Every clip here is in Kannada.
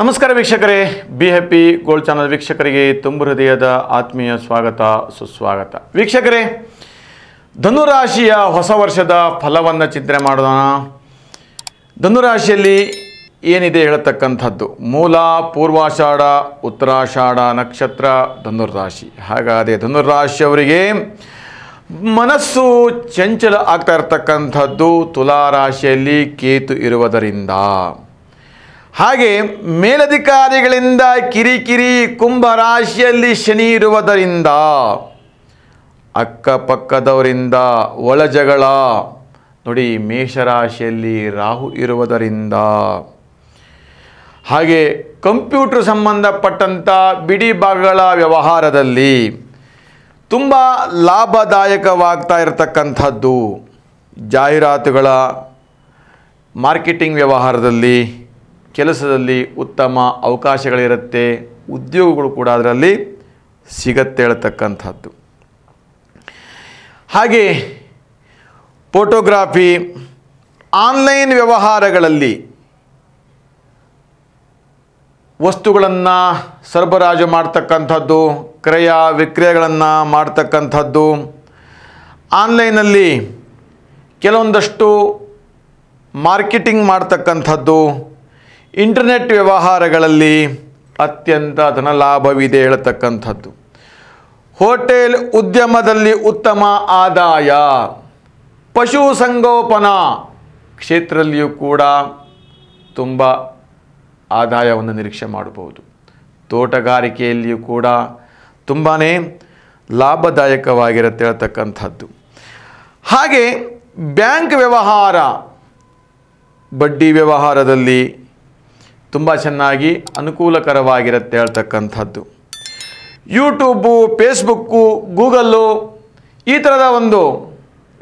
ನಮಸ್ಕಾರ ವೀಕ್ಷಕರೇ ಬಿ ಹ್ಯಾಪಿ ಗೋಲ್ಡ್ ಚಾನಲ್ ವೀಕ್ಷಕರಿಗೆ ತುಂಬು ಹೃದಯದ ಆತ್ಮೀಯ ಸ್ವಾಗತ ಸುಸ್ವಾಗತ ವೀಕ್ಷಕರೇ ಧನುರಾಶಿಯ ಹೊಸ ವರ್ಷದ ಫಲವನ್ನು ಚಿಂತನೆ ಮಾಡೋಣ ಧನುರಾಶಿಯಲ್ಲಿ ಏನಿದೆ ಹೇಳತಕ್ಕಂಥದ್ದು ಮೂಲ ಪೂರ್ವಾಷಾಢ ಉತ್ತರಾಷಾಢ ನಕ್ಷತ್ರ ಧನುರ್ರಾಶಿ ಹಾಗಾದರೆ ರಾಶಿಯವರಿಗೆ ಮನಸ್ಸು ಚಂಚಲ ಆಗ್ತಾ ಇರತಕ್ಕಂಥದ್ದು ತುಲಾರಾಶಿಯಲ್ಲಿ ಕೇತು ಇರುವುದರಿಂದ ಹಾಗೆ ಮೇಲಧಿಕಾರಿಗಳಿಂದ ಕಿರಿಕಿರಿ ಕುಂಭರಾಶಿಯಲ್ಲಿ ಶನಿ ಇರುವುದರಿಂದ ಅಕ್ಕಪಕ್ಕದವರಿಂದ ಒಳಜಗಳ ನೋಡಿ ಮೇಷರಾಶಿಯಲ್ಲಿ ರಾಹು ಇರುವುದರಿಂದ ಹಾಗೆ ಕಂಪ್ಯೂಟರ್ ಸಂಬಂಧಪಟ್ಟಂಥ ಬಿಡಿ ಭಾಗಗಳ ವ್ಯವಹಾರದಲ್ಲಿ ತುಂಬ ಲಾಭದಾಯಕವಾಗ್ತಾ ಇರತಕ್ಕಂಥದ್ದು ಜಾಹೀರಾತುಗಳ ಮಾರ್ಕೆಟಿಂಗ್ ವ್ಯವಹಾರದಲ್ಲಿ ಕೆಲಸದಲ್ಲಿ ಉತ್ತಮ ಅವಕಾಶಗಳಿರುತ್ತೆ ಉದ್ಯೋಗಗಳು ಕೂಡ ಅದರಲ್ಲಿ ಸಿಗತ್ತೆ ಹೇಳ್ತಕ್ಕಂಥದ್ದು ಹಾಗೆ ಫೋಟೋಗ್ರಾಫಿ ಆನ್ಲೈನ್ ವ್ಯವಹಾರಗಳಲ್ಲಿ ವಸ್ತುಗಳನ್ನು ಸರಬರಾಜು ಮಾಡ್ತಕ್ಕಂಥದ್ದು ಕ್ರಯ ವಿಕ್ರಯಗಳನ್ನು ಮಾಡ್ತಕ್ಕಂಥದ್ದು ಆನ್ಲೈನಲ್ಲಿ ಕೆಲವೊಂದಷ್ಟು ಮಾರ್ಕೆಟಿಂಗ್ ಮಾಡ್ತಕ್ಕಂಥದ್ದು ಇಂಟರ್ನೆಟ್ ವ್ಯವಹಾರಗಳಲ್ಲಿ ಅತ್ಯಂತ ಲಾಭವಿದೆ ಹೇಳತಕ್ಕಂಥದ್ದು ಹೋಟೆಲ್ ಉದ್ಯಮದಲ್ಲಿ ಉತ್ತಮ ಆದಾಯ ಪಶು ಕ್ಷೇತ್ರದಲ್ಲಿಯೂ ಕೂಡ ತುಂಬ ಆದಾಯವನ್ನು ನಿರೀಕ್ಷೆ ಮಾಡಬಹುದು ತೋಟಗಾರಿಕೆಯಲ್ಲಿಯೂ ಕೂಡ ತುಂಬಾ ಲಾಭದಾಯಕವಾಗಿರುತ್ತೆ ಹೇಳ್ತಕ್ಕಂಥದ್ದು ಹಾಗೆ ಬ್ಯಾಂಕ್ ವ್ಯವಹಾರ ಬಡ್ಡಿ ವ್ಯವಹಾರದಲ್ಲಿ ತುಂಬ ಚೆನ್ನಾಗಿ ಅನುಕೂಲಕರವಾಗಿರುತ್ತೆ ಹೇಳ್ತಕ್ಕಂಥದ್ದು ಯೂಟ್ಯೂಬು ಫೇಸ್ಬುಕ್ಕು ಗೂಗಲ್ಲು ಈ ಥರದ ಒಂದು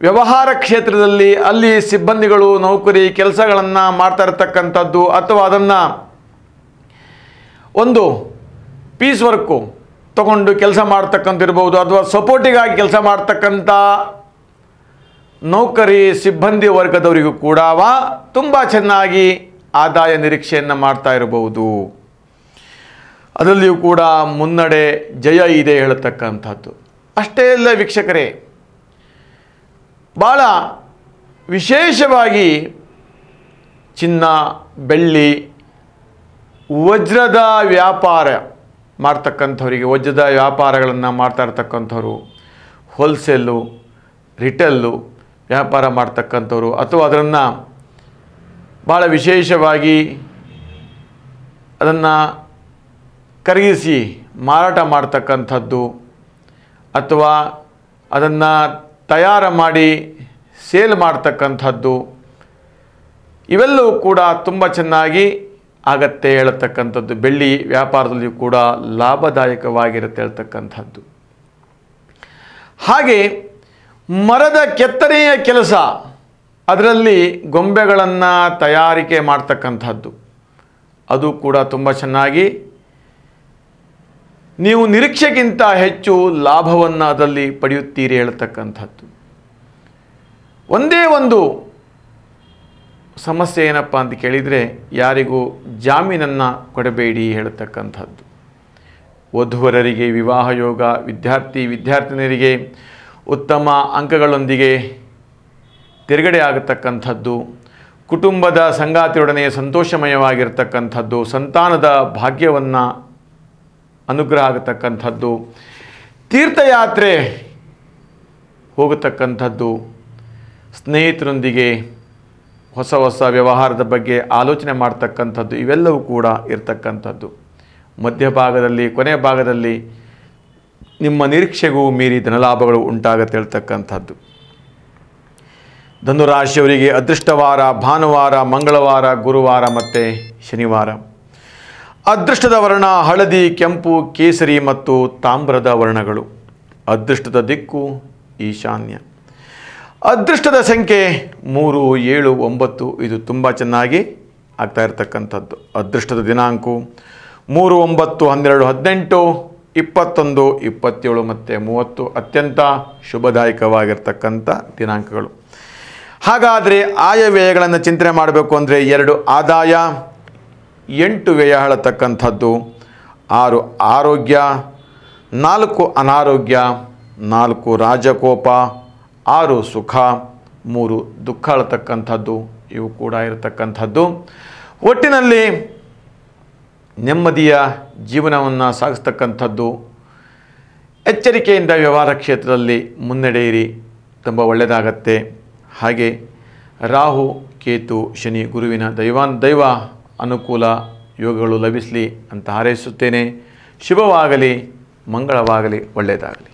ವ್ಯವಹಾರ ಕ್ಷೇತ್ರದಲ್ಲಿ ಅಲ್ಲಿ ಸಿಬ್ಬಂದಿಗಳು ನೌಕರಿ ಕೆಲಸಗಳನ್ನು ಮಾಡ್ತಾ ಇರತಕ್ಕಂಥದ್ದು ಅಥವಾ ಅದನ್ನು ಒಂದು ಪೀಸ್ ವರ್ಕು ತಗೊಂಡು ಕೆಲಸ ಮಾಡ್ತಕ್ಕಂಥಿರ್ಬೋದು ಅಥವಾ ಸಪೋರ್ಟಿಗಾಗಿ ಕೆಲಸ ಮಾಡ್ತಕ್ಕಂಥ ನೌಕರಿ ಸಿಬ್ಬಂದಿ ವರ್ಗದವರಿಗೂ ಕೂಡ ತುಂಬ ಚೆನ್ನಾಗಿ ಆದಾಯ ನಿರೀಕ್ಷೆಯನ್ನು ಮಾಡ್ತಾ ಇರಬಹುದು ಅದರಲ್ಲಿಯೂ ಕೂಡ ಮುನ್ನಡೆ ಜಯ ಇದೆ ಹೇಳತಕ್ಕಂಥದ್ದು ಅಷ್ಟೇ ಅಲ್ಲ ವೀಕ್ಷಕರೇ ಭಾಳ ವಿಶೇಷವಾಗಿ ಚಿನ್ನ ಬೆಳ್ಳಿ ವಜ್ರದ ವ್ಯಾಪಾರ ಮಾಡ್ತಕ್ಕಂಥವರಿಗೆ ವಜ್ರದ ವ್ಯಾಪಾರಗಳನ್ನು ಮಾಡ್ತಾ ಇರ್ತಕ್ಕಂಥವ್ರು ಹೋಲ್ಸೇಲು ರಿಟೇಲು ವ್ಯಾಪಾರ ಮಾಡ್ತಕ್ಕಂಥವ್ರು ಅಥವಾ ಅದನ್ನು ಭಾಳ ವಿಶೇಷವಾಗಿ ಅದನ್ನು ಕರಗಿಸಿ ಮಾರಾಟ ಮಾಡ್ತಕ್ಕಂಥದ್ದು ಅಥವಾ ಅದನ್ನು ತಯಾರು ಮಾಡಿ ಸೇಲ್ ಮಾಡ್ತಕ್ಕಂಥದ್ದು ಇವೆಲ್ಲವೂ ಕೂಡ ತುಂಬ ಚೆನ್ನಾಗಿ ಆಗತ್ತೆ ಹೇಳತಕ್ಕಂಥದ್ದು ಬೆಳ್ಳಿ ವ್ಯಾಪಾರದಲ್ಲಿಯೂ ಕೂಡ ಲಾಭದಾಯಕವಾಗಿರುತ್ತೆ ಹೇಳ್ತಕ್ಕಂಥದ್ದು ಹಾಗೆ ಮರದ ಕೆತ್ತನೆಯ ಕೆಲಸ ಅದರಲ್ಲಿ ಗೊಂಬೆಗಳನ್ನು ತಯಾರಿಕೆ ಮಾಡ್ತಕ್ಕಂಥದ್ದು ಅದು ಕೂಡ ತುಂಬ ಚೆನ್ನಾಗಿ ನೀವು ನಿರೀಕ್ಷೆಗಿಂತ ಹೆಚ್ಚು ಲಾಭವನ್ನು ಅದರಲ್ಲಿ ಪಡೆಯುತ್ತೀರಿ ಹೇಳ್ತಕ್ಕಂಥದ್ದು ಒಂದೇ ಒಂದು ಸಮಸ್ಯೆ ಏನಪ್ಪ ಅಂತ ಕೇಳಿದರೆ ಯಾರಿಗೂ ಜಾಮೀನನ್ನು ಕೊಡಬೇಡಿ ಹೇಳ್ತಕ್ಕಂಥದ್ದು ವಧುವರರಿಗೆ ವಿವಾಹ ಯೋಗ ವಿದ್ಯಾರ್ಥಿ ವಿದ್ಯಾರ್ಥಿನಿಯರಿಗೆ ಉತ್ತಮ ಅಂಕಗಳೊಂದಿಗೆ ತಿರುಗಡೆ ಆಗತಕ್ಕಂಥದ್ದು ಕುಟುಂಬದ ಸಂಗಾತಿಯೊಡನೆ ಸಂತೋಷಮಯವಾಗಿರ್ತಕ್ಕಂಥದ್ದು ಸಂತಾನದ ಭಾಗ್ಯವನ್ನು ಅನುಗ್ರಹ ಆಗತಕ್ಕಂಥದ್ದು ತೀರ್ಥಯಾತ್ರೆ ಹೋಗತಕ್ಕಂಥದ್ದು ಸ್ನೇಹಿತರೊಂದಿಗೆ ಹೊಸ ಹೊಸ ವ್ಯವಹಾರದ ಬಗ್ಗೆ ಆಲೋಚನೆ ಮಾಡ್ತಕ್ಕಂಥದ್ದು ಇವೆಲ್ಲವೂ ಕೂಡ ಇರತಕ್ಕಂಥದ್ದು ಮಧ್ಯಭಾಗದಲ್ಲಿ ಕೊನೆ ಭಾಗದಲ್ಲಿ ನಿಮ್ಮ ನಿರೀಕ್ಷೆಗೂ ಮೀರಿ ಧನಲಾಭಗಳು ಉಂಟಾಗತ್ತೆ ಹೇಳ್ತಕ್ಕಂಥದ್ದು ಧನುರಾಶಿಯವರಿಗೆ ಅದೃಷ್ಟವಾರ ಭಾನುವಾರ ಮಂಗಳವಾರ ಗುರುವಾರ ಮತ್ತು ಶನಿವಾರ ಅದೃಷ್ಟದ ವರ್ಣ ಹಳದಿ ಕೆಂಪು ಕೇಸರಿ ಮತ್ತು ತಾಮ್ರದ ವರ್ಣಗಳು ಅದೃಷ್ಟದ ದಿಕ್ಕು ಈಶಾನ್ಯ ಅದೃಷ್ಟದ ಸಂಖ್ಯೆ ಮೂರು ಏಳು ಒಂಬತ್ತು ಇದು ತುಂಬ ಚೆನ್ನಾಗಿ ಆಗ್ತಾ ಇರತಕ್ಕಂಥದ್ದು ಅದೃಷ್ಟದ ದಿನಾಂಕ ಮೂರು ಒಂಬತ್ತು ಹನ್ನೆರಡು ಹದಿನೆಂಟು ಇಪ್ಪತ್ತೊಂದು ಇಪ್ಪತ್ತೇಳು ಮತ್ತು ಮೂವತ್ತು ಅತ್ಯಂತ ಶುಭದಾಯಕವಾಗಿರ್ತಕ್ಕಂಥ ದಿನಾಂಕಗಳು ಹಾಗಾದರೆ ವ್ಯಯಗಳನ್ನು ಚಿಂತನೆ ಮಾಡಬೇಕು ಅಂದರೆ ಎರಡು ಆದಾಯ ಎಂಟು ವ್ಯಯ ಹೇಳತಕ್ಕಂಥದ್ದು ಆರು ಆರೋಗ್ಯ ನಾಲ್ಕು ಅನಾರೋಗ್ಯ ನಾಲ್ಕು ರಾಜಕೋಪ ಆರು ಸುಖ ಮೂರು ದುಃಖ ಅಳತಕ್ಕಂಥದ್ದು ಇವು ಕೂಡ ಇರತಕ್ಕಂಥದ್ದು ಒಟ್ಟಿನಲ್ಲಿ ನೆಮ್ಮದಿಯ ಜೀವನವನ್ನು ಸಾಗಿಸ್ತಕ್ಕಂಥದ್ದು ಎಚ್ಚರಿಕೆಯಿಂದ ವ್ಯವಹಾರ ಕ್ಷೇತ್ರದಲ್ಲಿ ಮುನ್ನಡೆಯಿರಿ ತುಂಬ ಒಳ್ಳೆಯದಾಗತ್ತೆ ಹಾಗೆ ರಾಹು ಕೇತು ಶನಿ ಗುರುವಿನ ದೈವಾನ್ ದೈವ ಅನುಕೂಲ ಯೋಗಗಳು ಲಭಿಸಲಿ ಅಂತ ಹಾರೈಸುತ್ತೇನೆ ಶುಭವಾಗಲಿ ಮಂಗಳವಾಗಲಿ ಒಳ್ಳೆಯದಾಗಲಿ